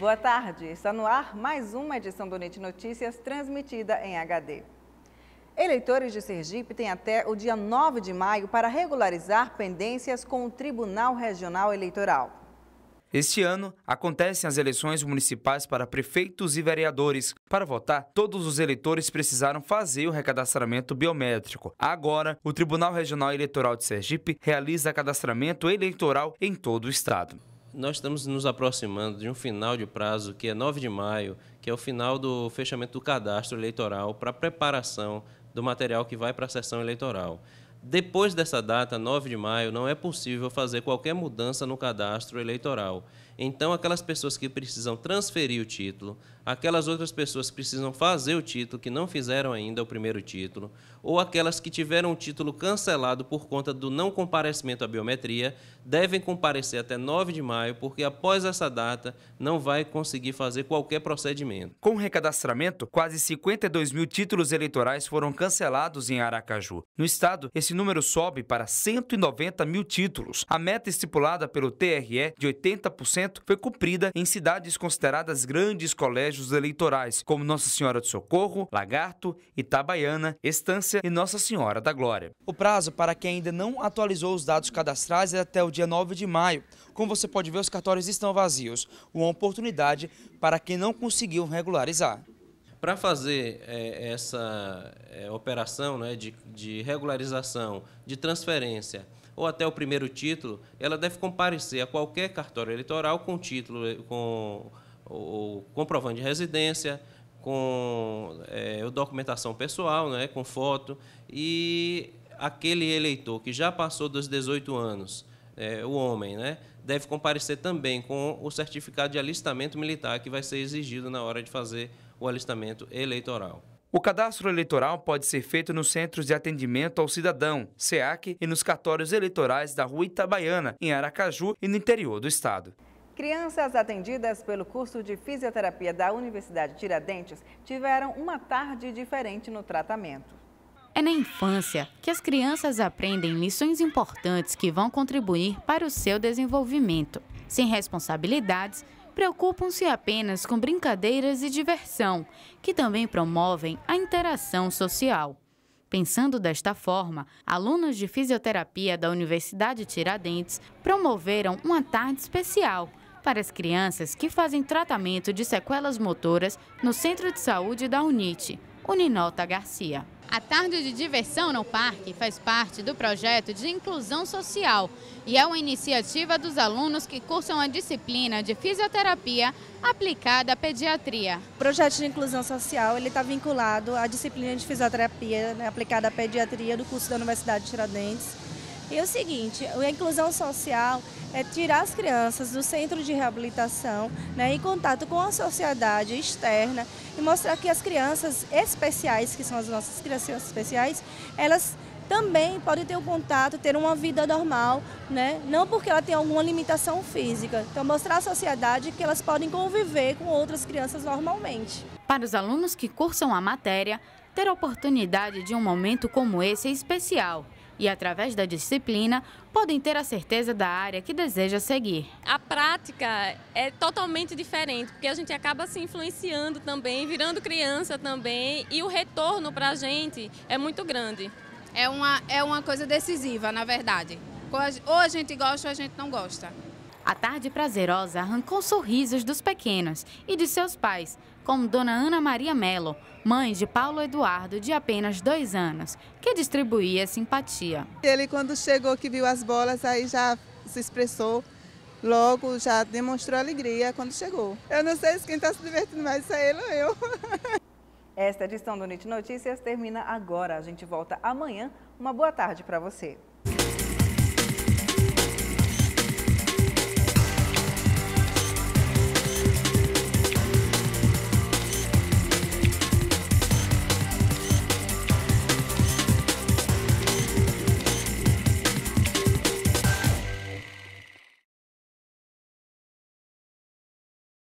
Boa tarde. Está no ar mais uma edição do NIT Notícias transmitida em HD. Eleitores de Sergipe têm até o dia 9 de maio para regularizar pendências com o Tribunal Regional Eleitoral. Este ano, acontecem as eleições municipais para prefeitos e vereadores. Para votar, todos os eleitores precisaram fazer o recadastramento biométrico. Agora, o Tribunal Regional Eleitoral de Sergipe realiza cadastramento eleitoral em todo o estado nós estamos nos aproximando de um final de prazo, que é 9 de maio, que é o final do fechamento do cadastro eleitoral para preparação do material que vai para a sessão eleitoral. Depois dessa data, 9 de maio, não é possível fazer qualquer mudança no cadastro eleitoral. Então, aquelas pessoas que precisam transferir o título, aquelas outras pessoas que precisam fazer o título, que não fizeram ainda o primeiro título, ou aquelas que tiveram o título cancelado por conta do não comparecimento à biometria, devem comparecer até 9 de maio, porque após essa data não vai conseguir fazer qualquer procedimento. Com o recadastramento, quase 52 mil títulos eleitorais foram cancelados em Aracaju. No estado, esse número sobe para 190 mil títulos. A meta estipulada pelo TRE de 80% foi cumprida em cidades consideradas grandes colégios eleitorais, como Nossa Senhora do Socorro, Lagarto, Itabaiana, Estância e Nossa Senhora da Glória. O prazo para quem ainda não atualizou os dados cadastrais é até o dia 9 de maio. Como você pode ver, os cartórios estão vazios. Uma oportunidade para quem não conseguiu regularizar. Para fazer é, essa é, operação né, de, de regularização, de transferência ou até o primeiro título, ela deve comparecer a qualquer cartório eleitoral com título, com o comprovante de residência, com é, documentação pessoal, né, com foto, e aquele eleitor que já passou dos 18 anos, é, o homem, né, deve comparecer também com o certificado de alistamento militar que vai ser exigido na hora de fazer o alistamento eleitoral. O cadastro eleitoral pode ser feito nos Centros de Atendimento ao Cidadão, SEAC, e nos cartórios eleitorais da Rua Itabaiana, em Aracaju e no interior do estado. Crianças atendidas pelo curso de fisioterapia da Universidade Tiradentes tiveram uma tarde diferente no tratamento. É na infância que as crianças aprendem lições importantes que vão contribuir para o seu desenvolvimento. Sem responsabilidades, preocupam-se apenas com brincadeiras e diversão, que também promovem a interação social. Pensando desta forma, alunos de fisioterapia da Universidade Tiradentes promoveram uma tarde especial para as crianças que fazem tratamento de sequelas motoras no Centro de Saúde da Unite. Uninolta Garcia. A tarde de diversão no parque faz parte do projeto de inclusão social e é uma iniciativa dos alunos que cursam a disciplina de fisioterapia aplicada à pediatria. O projeto de inclusão social ele está vinculado à disciplina de fisioterapia né, aplicada à pediatria do curso da Universidade de Tiradentes e é o seguinte, a inclusão social é tirar as crianças do centro de reabilitação, né, em contato com a sociedade externa e mostrar que as crianças especiais, que são as nossas crianças especiais, elas também podem ter o um contato, ter uma vida normal, né? não porque ela tem alguma limitação física. Então, mostrar à sociedade que elas podem conviver com outras crianças normalmente. Para os alunos que cursam a matéria, ter a oportunidade de um momento como esse é especial e, através da disciplina, podem ter a certeza da área que deseja seguir. A prática é totalmente diferente, porque a gente acaba se influenciando também, virando criança também, e o retorno para a gente é muito grande. É uma, é uma coisa decisiva, na verdade. Ou a gente gosta ou a gente não gosta. A tarde prazerosa arrancou sorrisos dos pequenos e de seus pais, como Dona Ana Maria Melo, mãe de Paulo Eduardo, de apenas dois anos, que distribuía simpatia. Ele, quando chegou que viu as bolas, aí já se expressou, logo já demonstrou alegria quando chegou. Eu não sei se quem está se divertindo mais se é ele ou eu. Esta edição do NIT Notícias termina agora. A gente volta amanhã. Uma boa tarde para você.